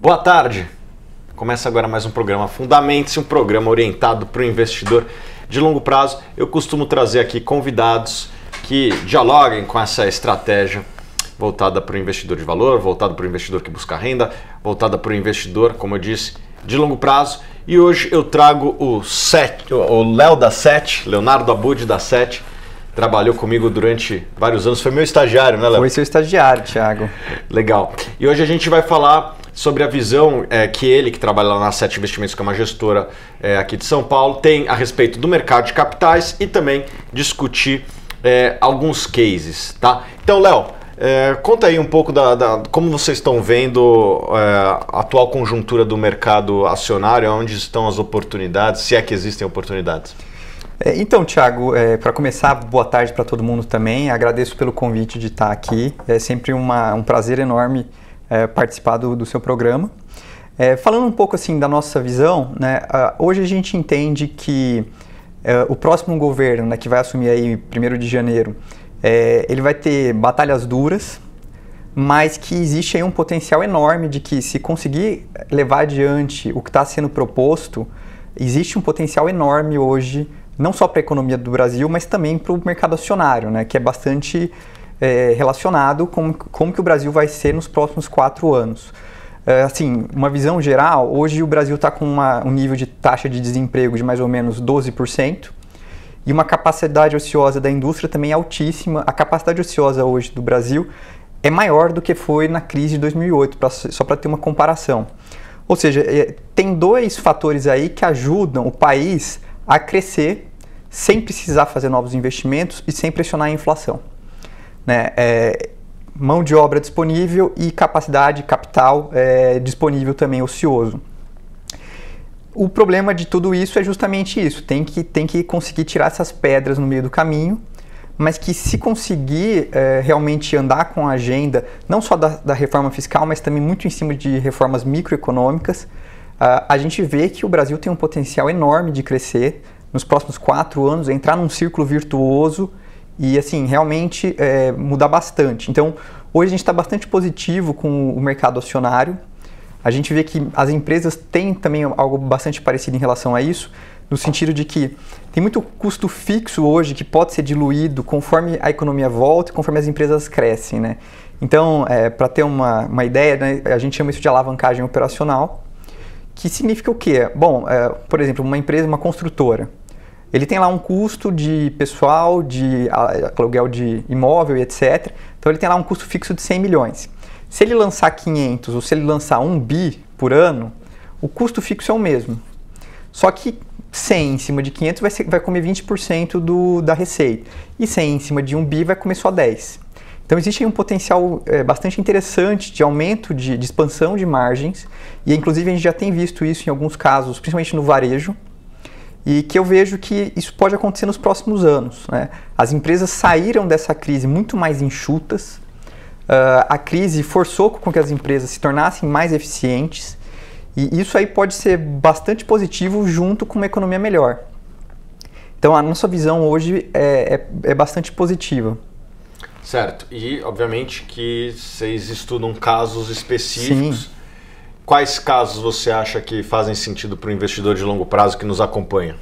Boa tarde. Começa agora mais um programa Fundamentos, um programa orientado para o investidor de longo prazo. Eu costumo trazer aqui convidados que dialoguem com essa estratégia voltada para o investidor de valor, voltada para o investidor que busca renda, voltada para o investidor, como eu disse, de longo prazo. E hoje eu trago o o Léo da Sete, Leonardo Abud da Sete, trabalhou comigo durante vários anos. Foi meu estagiário, né, Léo? Foi seu estagiário, Thiago. Legal. E hoje a gente vai falar sobre a visão é, que ele, que trabalha lá na Sete Investimentos, que é uma gestora é, aqui de São Paulo, tem a respeito do mercado de capitais e também discutir é, alguns cases, tá? Então, Léo, é, conta aí um pouco da, da como vocês estão vendo é, a atual conjuntura do mercado acionário, onde estão as oportunidades, se é que existem oportunidades. É, então, Thiago, é, para começar, boa tarde para todo mundo também. Agradeço pelo convite de estar aqui. É sempre uma, um prazer enorme é, participar do, do, seu programa. É, falando um pouco assim da nossa visão, né, hoje a gente entende que é, o próximo governo, né, que vai assumir aí 1 de janeiro, é, ele vai ter batalhas duras, mas que existe aí um potencial enorme de que se conseguir levar adiante o que está sendo proposto, existe um potencial enorme hoje não só para a economia do Brasil, mas também para o mercado acionário, né, que é bastante é, relacionado com como que o Brasil vai ser nos próximos quatro anos. É, assim, uma visão geral, hoje o Brasil está com uma, um nível de taxa de desemprego de mais ou menos 12%, e uma capacidade ociosa da indústria também é altíssima. A capacidade ociosa hoje do Brasil é maior do que foi na crise de 2008, pra, só para ter uma comparação. Ou seja, é, tem dois fatores aí que ajudam o país a crescer sem precisar fazer novos investimentos e sem pressionar a inflação né? É, mão de obra disponível e capacidade, capital é, disponível também ocioso. O problema de tudo isso é justamente isso, tem que, tem que conseguir tirar essas pedras no meio do caminho, mas que se conseguir é, realmente andar com a agenda, não só da, da, reforma fiscal, mas também muito em cima de reformas microeconômicas, uh, a gente vê que o Brasil tem um potencial enorme de crescer nos próximos quatro anos, entrar num círculo virtuoso e assim, realmente é, mudar bastante. Então, hoje a gente está bastante positivo com o mercado acionário. A gente vê que as empresas têm também algo bastante parecido em relação a isso, no sentido de que tem muito custo fixo hoje que pode ser diluído conforme a economia volta e conforme as empresas crescem, né? Então, é, para ter uma, uma ideia, né, a gente chama isso de alavancagem operacional, que significa o quê? Bom, é, por exemplo, uma empresa, uma construtora, ele tem lá um custo de pessoal, de aluguel de imóvel e etc. Então ele tem lá um custo fixo de 100 milhões. Se ele lançar 500 ou se ele lançar 1 bi por ano, o custo fixo é o mesmo. Só que 100 em cima de 500 vai, ser, vai comer 20% do, da receita. E 100 em cima de 1 bi vai comer só 10%. Então existe um potencial é, bastante interessante de aumento de, de expansão de margens, e inclusive a gente já tem visto isso em alguns casos, principalmente no varejo, e que eu vejo que isso pode acontecer nos próximos anos. Né? As empresas saíram dessa crise muito mais enxutas, uh, a crise forçou com que as empresas se tornassem mais eficientes, e isso aí pode ser bastante positivo junto com uma economia melhor. Então a nossa visão hoje é, é, é bastante positiva. Certo, e obviamente que vocês estudam casos específicos. Sim quais casos você acha que fazem sentido para o investidor de longo prazo que nos acompanha?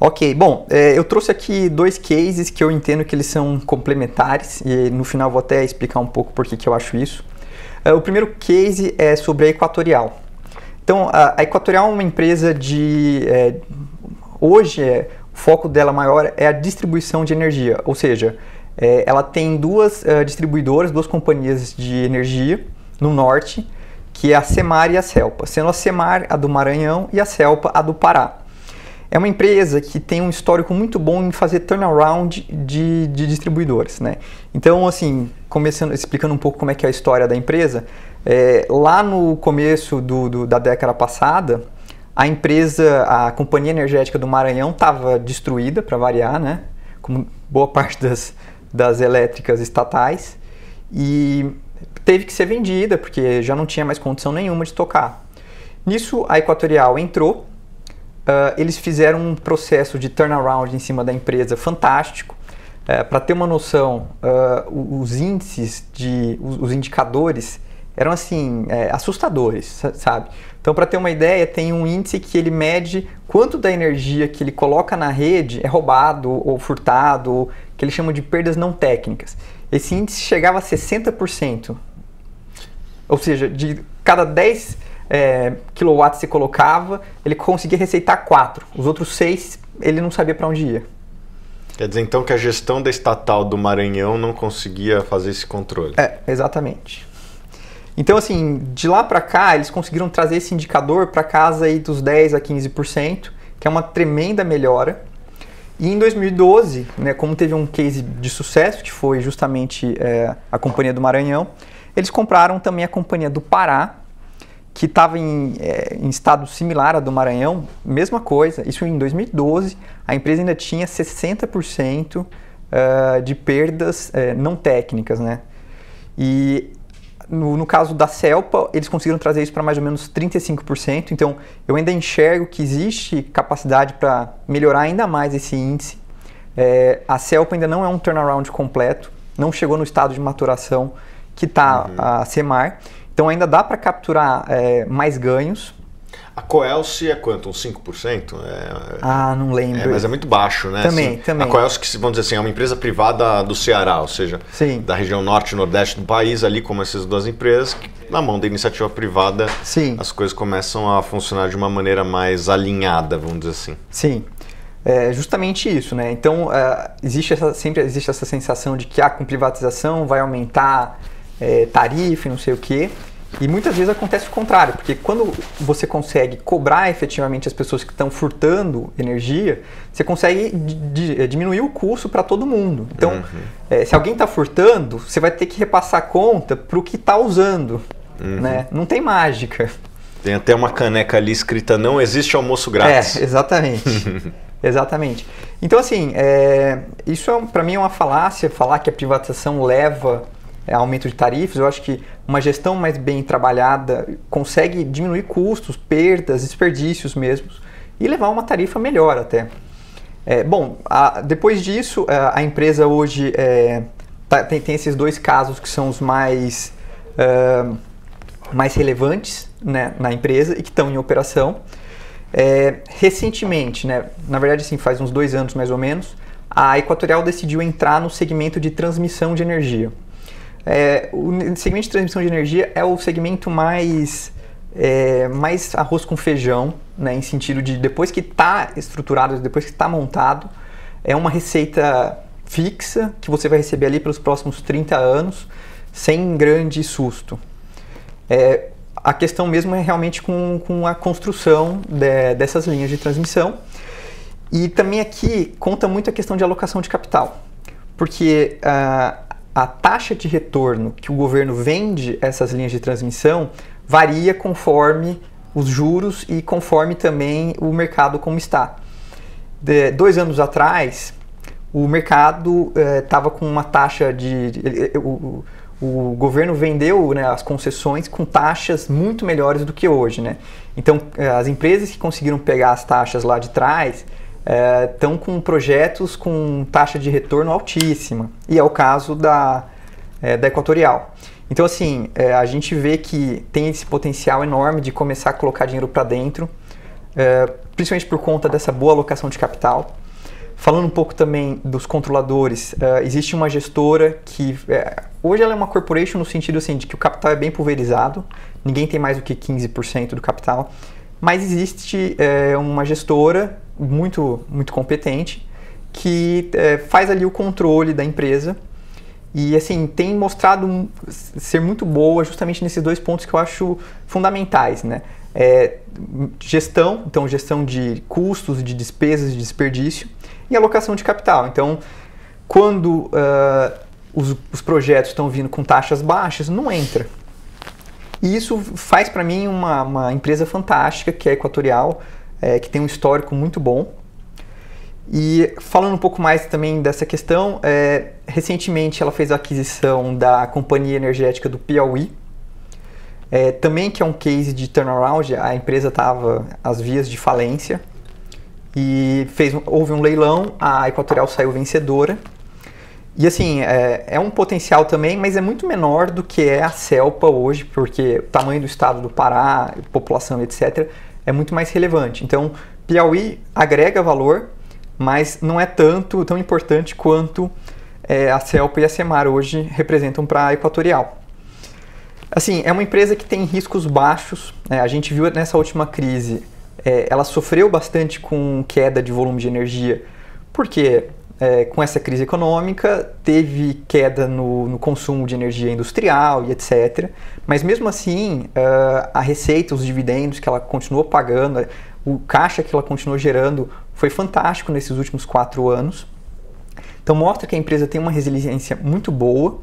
Ok, bom, é, eu trouxe aqui dois cases que eu entendo que eles são complementares e no final vou até explicar um pouco por que, que eu acho isso. É, o primeiro case é sobre a Equatorial. Então, a, Equatorial é uma empresa de. É, hoje, é, o foco dela maior é a distribuição de energia, ou seja, é, ela tem duas é, distribuidoras, duas companhias de energia no norte que é a Semar e a Celpa, sendo a Semar a do Maranhão e a Celpa a do Pará. É uma empresa que tem um histórico muito bom em fazer turnaround de, de distribuidores, né? Então, assim, começando, explicando um pouco como é que é a história da empresa, é, lá no começo do, do, da década passada, a empresa, a companhia energética do Maranhão estava destruída, para variar, né? Como boa parte das, das elétricas estatais. E teve que ser vendida, porque já não tinha mais condição nenhuma de tocar. Nisso, a Equatorial entrou, uh, eles fizeram um processo de turnaround em cima da empresa fantástico. Uh, eh, Para ter uma noção, uh, os índices, de, os, os indicadores eram assim é, assustadores, sabe? Então, para ter uma ideia, tem um índice que ele mede quanto da energia que ele coloca na rede é roubado ou furtado, ou que ele chama de perdas não técnicas. Esse índice chegava a 60% ou seja, de cada 10 é, que você colocava, ele conseguia receitar 4. Os outros 6, ele não sabia para onde ia. Quer dizer então que a gestão da estatal do Maranhão não conseguia fazer esse controle? É, exatamente. Então, assim, de lá para cá, eles conseguiram trazer esse indicador para casa aí dos 10 a 15%, que é uma tremenda melhora. E em 2012, né, como teve um case de sucesso, que foi justamente é, a Companhia do Maranhão, eles compraram também a Companhia do Pará, que estava em, é, em, estado similar à do Maranhão, mesma coisa. Isso em 2012, a empresa ainda tinha 60% uh, ah, de perdas uh, não técnicas, né? E no, no, caso da Celpa, eles conseguiram trazer isso para mais ou menos 35%. Então, eu ainda enxergo que existe capacidade para melhorar ainda mais esse índice. É, a Celpa ainda não é um turnaround completo, não chegou no estado de maturação que está uhum. a Semar. Então ainda dá para capturar é, mais ganhos. A Coelce é quanto? Um 5%? É, é, ah, não lembro. É, mas é muito baixo, né? Também, assim, também. A Coelce, que, vamos dizer assim, é uma empresa privada do Ceará, ou seja, Sim. da região norte e nordeste do país, ali como essas duas empresas, que, na mão da iniciativa privada, Sim. as coisas começam a funcionar de uma maneira mais alinhada, vamos dizer assim. Sim. É justamente isso, né? Então, é, existe essa, sempre existe essa sensação de que ah, com privatização vai aumentar é, tarifa e não sei o quê. E muitas vezes acontece o contrário, porque quando você consegue cobrar efetivamente as pessoas que estão furtando energia, você consegue é, diminuir o custo para todo mundo. Então, uhum. é, se alguém está furtando, você vai ter que repassar a conta para o que está usando. Uhum. Né? Não tem mágica. Tem até uma caneca ali escrita: não existe almoço grátis. É, exatamente. exatamente. Então, assim, é, isso é, para mim é uma falácia falar que a privatização leva é, aumento de tarifas, eu acho que uma gestão mais bem trabalhada consegue diminuir custos, perdas, desperdícios mesmo e levar uma tarifa melhor até. É, bom, a, depois disso, a, é, a empresa hoje é, tá, tem, tem, esses dois casos que são os mais, uh, mais relevantes né, na empresa e que estão em operação. É, recentemente, né, na verdade assim, faz uns dois anos mais ou menos, a Equatorial decidiu entrar no segmento de transmissão de energia. É, o segmento de transmissão de energia é o segmento mais é, mais arroz com feijão, né, em sentido de depois que está estruturado, depois que está montado, é uma receita fixa que você vai receber ali pelos próximos 30 anos, sem grande susto. É, a questão mesmo é realmente com, com a construção de, dessas linhas de transmissão. E também aqui conta muito a questão de alocação de capital, porque uh, a taxa de retorno que o governo vende essas linhas de transmissão varia conforme os juros e conforme também o mercado como está. De, dois anos atrás, o mercado estava eh, com uma taxa de. de o, o, governo vendeu né, as concessões com taxas muito melhores do que hoje. Né? Então, eh, as empresas que conseguiram pegar as taxas lá de trás estão é, com projetos com taxa de retorno altíssima. E é o caso da, é, da Equatorial. Então, assim, é, a gente vê que tem esse potencial enorme de começar a colocar dinheiro para dentro, é, principalmente por conta dessa boa alocação de capital. Falando um pouco também dos controladores, é, existe uma gestora que. É, hoje ela é uma corporation no sentido assim, de que o capital é bem pulverizado, ninguém tem mais do que 15% do capital, mas existe uma gestora muito, muito competente que é, faz ali o controle da empresa e assim tem mostrado ser muito boa justamente nesses dois pontos que eu acho fundamentais, né? É, gestão, então gestão de custos, de despesas, de desperdício e alocação de capital. Então, quando uh, os, os projetos estão vindo com taxas baixas, não entra. E isso faz para mim uma, uma empresa fantástica que é Equatorial é, que tem um histórico muito bom. E falando um pouco mais também dessa questão, é, recentemente ela fez a aquisição da companhia energética do Piauí, é, também que é um case de turnaround, a empresa estava às vias de falência e fez, houve um leilão, a Equatorial saiu vencedora. E assim, é, é, um potencial também, mas é muito menor do que é a Celpa hoje, porque o tamanho do estado do Pará, população, etc., é muito mais relevante. Então, Piauí agrega valor, mas não é tanto tão importante quanto é, a CELPA e a CEMAR hoje representam para a Equatorial. Assim, é uma empresa que tem riscos baixos. Né? a gente viu nessa última crise, é, ela sofreu bastante com queda de volume de energia, porque é, com essa crise econômica, teve queda no, no, consumo de energia industrial e etc. Mas mesmo assim, uh, a receita, os dividendos que ela continuou pagando, é, o caixa que ela continuou gerando foi fantástico nesses últimos quatro anos. Então mostra que a empresa tem uma resiliência muito boa.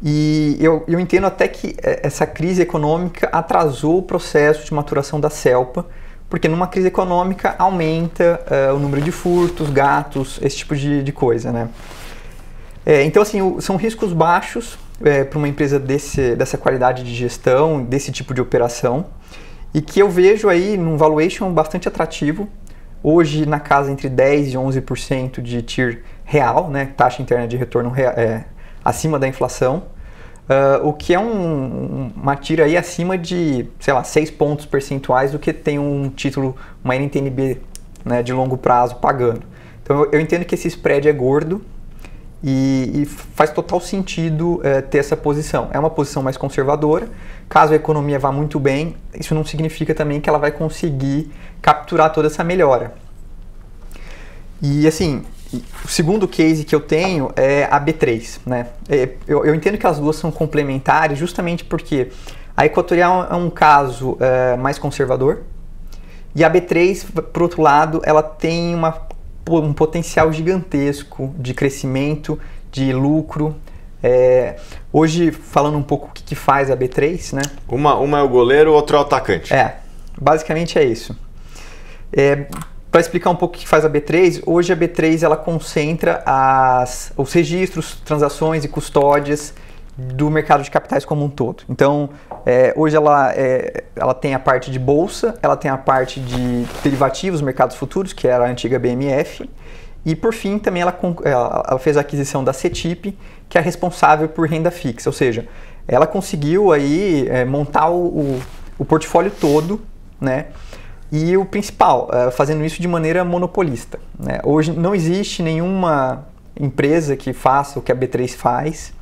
E eu, eu entendo até que é, essa crise econômica atrasou o processo de maturação da Celpa, porque numa crise econômica aumenta uh, o número de furtos, gatos, esse tipo de, de coisa, né? É, então, assim, o, são riscos baixos é, eh, para uma empresa desse, dessa qualidade de gestão, desse tipo de operação, e que eu vejo aí num valuation bastante atrativo, hoje na casa entre 10% e 11% de TIR real, né, taxa interna de retorno é, acima da inflação, Uh, o que é um, uma tira aí acima de, sei lá, 6 pontos percentuais do que tem um título, uma NTNB né, de longo prazo pagando. Então eu, eu, entendo que esse spread é gordo e, e faz total sentido uh, ter essa posição. É uma posição mais conservadora. Caso a economia vá muito bem, isso não significa também que ela vai conseguir capturar toda essa melhora. E assim, o segundo case que eu tenho é a B3, né? É, eu, eu entendo que as duas são complementares justamente porque a Equatorial é um caso é, mais conservador e a B3, por outro lado, ela tem uma, um potencial gigantesco de crescimento, de lucro, é, hoje, falando um pouco o que, que, faz a B3, né? Uma, uma é o goleiro, outra é o atacante. É, basicamente é isso. É, para explicar um pouco o que faz a B3, hoje a B3 ela concentra as, os registros, transações e custódias do mercado de capitais como um todo. Então, é, hoje ela, é, ela tem a parte de bolsa, ela tem a parte de derivativos, mercados futuros, que era a antiga BMF, e por fim também ela, é, ela fez a aquisição da CETIP, que é responsável por renda fixa, ou seja, ela conseguiu aí é, montar o, o, o portfólio todo, né? E o principal, eh, fazendo isso de maneira monopolista. Né? Hoje não existe nenhuma empresa que faça o que a B3 faz.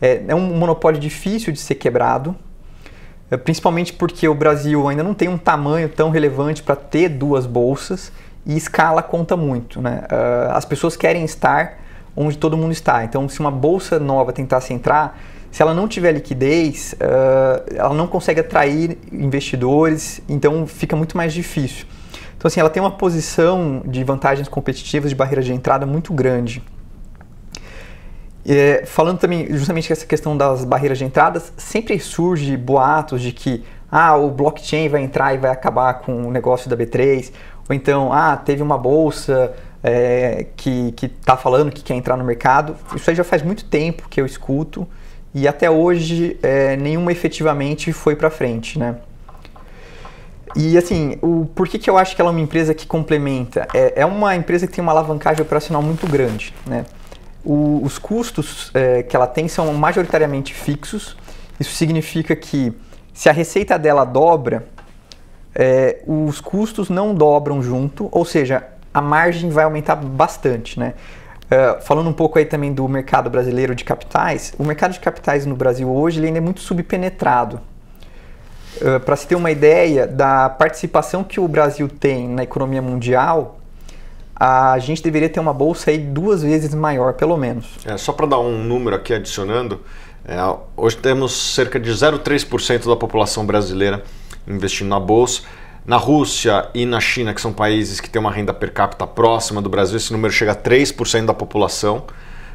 É, é um monopólio difícil de ser quebrado, eh, principalmente porque o Brasil ainda não tem um tamanho tão relevante para ter duas bolsas e escala conta muito. Né? Eh, as pessoas querem estar onde todo mundo está. Então, se uma bolsa nova tentasse entrar, se ela não tiver liquidez, uh, ela não consegue atrair investidores, então fica muito mais difícil. Então, assim, ela tem uma posição de vantagens competitivas, de barreira de entrada muito grande. É, falando também justamente essa questão das barreiras de entradas, sempre surge boatos de que ah, o blockchain vai entrar e vai acabar com o negócio da B3, ou então, ah, teve uma bolsa é, que está falando que quer entrar no mercado. Isso aí já faz muito tempo que eu escuto e até hoje é, nenhuma efetivamente foi para frente, né? E assim, o, por que, que eu acho que ela é uma empresa que complementa? É, é uma empresa que tem uma alavancagem operacional muito grande, né? O, os custos é, que ela tem são majoritariamente fixos. Isso significa que se a receita dela dobra, é, os custos não dobram junto, ou seja, a margem vai aumentar bastante, né? É, falando um pouco aí também do mercado brasileiro de capitais, o mercado de capitais no Brasil hoje ele ainda é muito subpenetrado. Uh, é, Para se ter uma ideia da participação que o Brasil tem na economia mundial, a gente deveria ter uma bolsa aí duas vezes maior, pelo menos. É, só para dar um número aqui adicionando, é, hoje temos cerca de 0,3% da população brasileira investindo na bolsa. Na Rússia e na China, que são países que têm uma renda per capita próxima do Brasil, esse número chega a 3% da população,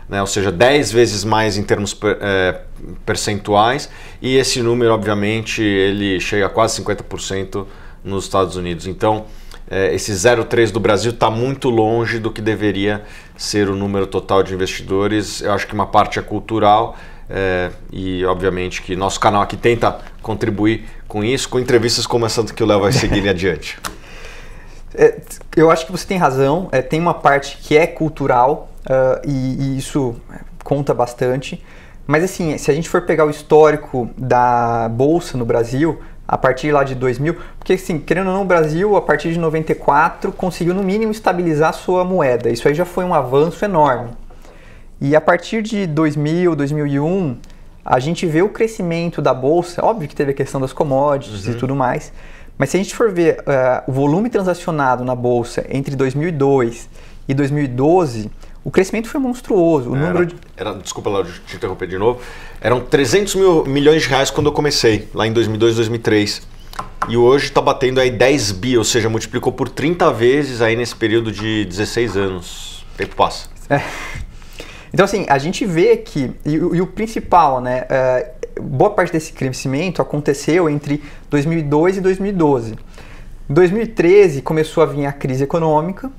né? ou seja, 10 vezes mais em termos per, é, percentuais, e esse número, obviamente, ele chega a quase 50% nos Estados Unidos. Então, é, esse 0,3 do Brasil está muito longe do que deveria ser o número total de investidores. Eu acho que uma parte é cultural é, e obviamente que nosso canal aqui tenta contribuir com isso, com entrevistas como essa que o Léo vai seguir adiante. É, eu acho que você tem razão. É, tem uma parte que é cultural uh, e, e, isso conta bastante. Mas assim, se a gente for pegar o histórico da bolsa no Brasil, a partir lá de 2000, porque assim, querendo ou não, o Brasil, a partir de 94, conseguiu no mínimo estabilizar sua moeda. Isso aí já foi um avanço enorme. E a partir de 2000, 2001, a gente vê o crescimento da bolsa. Óbvio que teve a questão das commodities uhum. e tudo mais, mas se a gente for ver uh, o volume transacionado na bolsa entre 2002 e 2012, o crescimento foi monstruoso. O era, número de... era, desculpa, Laura, te interromper de novo. Eram 300 mil, milhões de reais quando eu comecei, lá em 2002, 2003. E hoje está batendo aí 10 bi, ou seja, multiplicou por 30 vezes aí nesse período de 16 anos. O tempo passa. É. Então, assim, a gente vê que, e, e o principal, né, uh, boa parte desse crescimento aconteceu entre 2002 e 2012. Em 2013 começou a vir a crise econômica,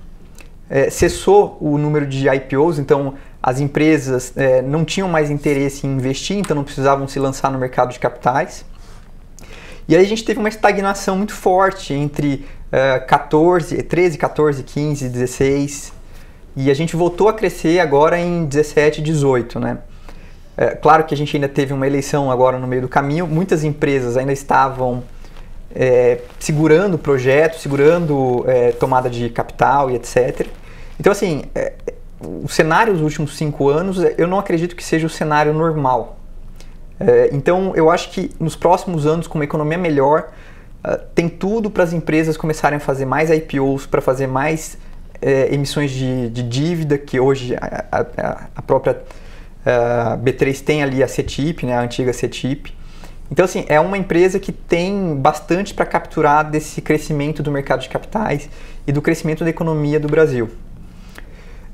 é, cessou o número de IPOs, então as empresas é, não tinham mais interesse em investir, então não precisavam se lançar no mercado de capitais. E aí a gente teve uma estagnação muito forte entre 14, 13, 14, 15, 16, e a gente voltou a crescer agora em 17, 18, né? É, claro que a gente ainda teve uma eleição agora no meio do caminho, muitas empresas ainda estavam é, segurando projetos, segurando é, tomada de capital e etc. Então, assim, é, o cenário dos últimos cinco anos, é, eu não acredito que seja o cenário normal. É, então, eu acho que nos próximos anos, com uma economia melhor, tem tudo para as empresas começarem a fazer mais IPOs, para fazer mais é, emissões de, de, dívida, que hoje a, a, a própria a é, B3 tem ali a CETIP, né, a antiga CETIP. Então, assim, é uma empresa que tem bastante para capturar desse crescimento do mercado de capitais e do crescimento da economia do Brasil.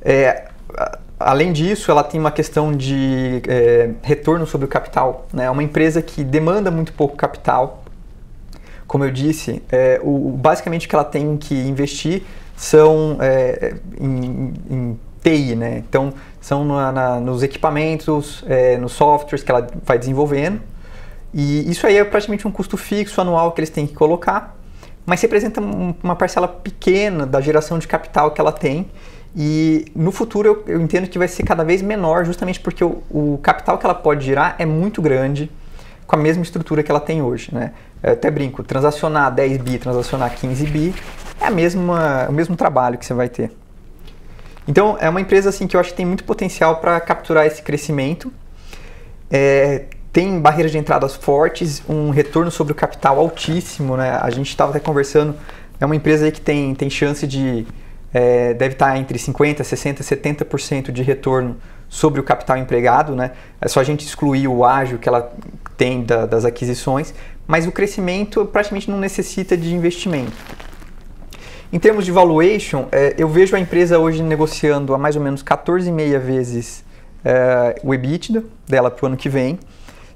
É, além disso, ela tem uma questão de é, retorno sobre o capital. Né. É né? uma empresa que demanda muito pouco capital. Como eu disse, é, o, basicamente o que ela tem que investir são é, em, em, TI, né? Então, são na, na, nos equipamentos, é, nos softwares que ela vai desenvolvendo. E isso aí é praticamente um custo fixo anual que eles têm que colocar, mas representa uma parcela pequena da geração de capital que ela tem. E no futuro eu, eu entendo que vai ser cada vez menor, justamente porque o, o capital que ela pode gerar é muito grande com a mesma estrutura que ela tem hoje, né? Eu até brinco, transacionar 10 bi, transacionar 15 bi é a mesma, o mesmo trabalho que você vai ter. Então, é uma empresa assim que eu acho que tem muito potencial para capturar esse crescimento. É, tem barreiras de entradas fortes, um retorno sobre o capital altíssimo, né? A gente estava até conversando, é uma empresa que tem, tem chance de... É, deve estar tá entre 50%, 60%, 70% de retorno sobre o capital empregado, né? É só a gente excluir o ágio que ela tem da, das aquisições, mas o crescimento praticamente não necessita de investimento. Em termos de valuation, é, eu vejo a empresa hoje negociando a mais ou menos 14,5 vezes é, o EBITDA dela para o ano que vem,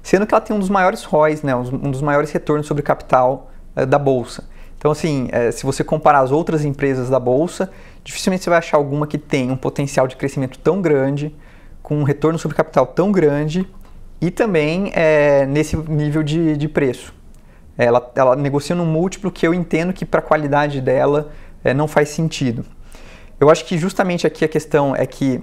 sendo que ela tem um dos maiores ROIs, né, um dos maiores retornos sobre capital é, da Bolsa. Então, assim, é, se você comparar as outras empresas da Bolsa, dificilmente você vai achar alguma que tem um potencial de crescimento tão grande, com um retorno sobre capital tão grande e também é, nesse nível de, de preço. Ela, ela negocia num múltiplo que eu entendo que para a qualidade dela é, não faz sentido. Eu acho que justamente aqui a questão é que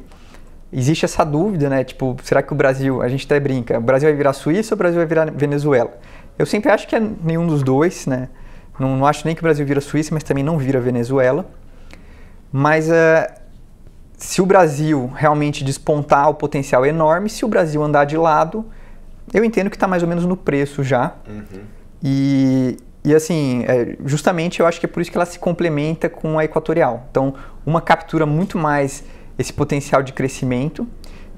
existe essa dúvida, né? Tipo, será que o Brasil, a gente até brinca, o Brasil vai virar Suíça ou o Brasil vai virar Venezuela? Eu sempre acho que é nenhum dos dois, né? Não, não acho nem que o Brasil vira Suíça, mas também não vira Venezuela. Mas é, se o Brasil realmente despontar o potencial enorme, se o Brasil andar de lado, eu entendo que está mais ou menos no preço já. Uhum. E, e assim, é, justamente eu acho que é por isso que ela se complementa com a equatorial. Então, uma captura muito mais esse potencial de crescimento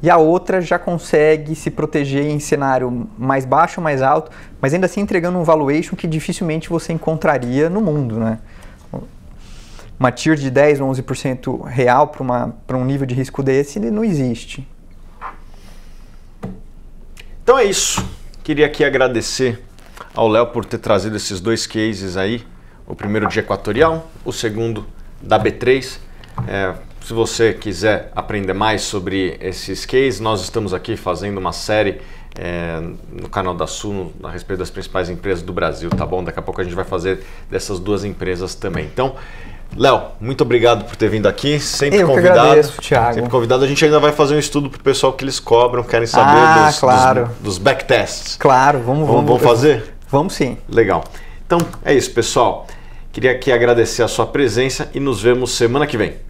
e a outra já consegue se proteger em cenário mais baixo, mais alto, mas ainda assim entregando um valuation que dificilmente você encontraria no mundo, né? Uma tier de 10 ou 11% real para um nível de risco desse não existe. Então é isso. Queria aqui agradecer ao Léo por ter trazido esses dois cases aí. O primeiro de Equatorial, o segundo da B3. É, se você quiser aprender mais sobre esses cases, nós estamos aqui fazendo uma série é, no canal da Sul a respeito das principais empresas do Brasil, tá bom? Daqui a pouco a gente vai fazer dessas duas empresas também. Então, Léo, muito obrigado por ter vindo aqui. Sempre Eu convidado. Que agradeço, Thiago. Sempre convidado. A gente ainda vai fazer um estudo pro pessoal que eles cobram, querem saber ah, dos, claro. dos, dos backtests. Claro, vamos, vamos. Vamos, vamos fazer? Vamos sim. Legal. Então é isso, pessoal. Queria aqui agradecer a sua presença e nos vemos semana que vem.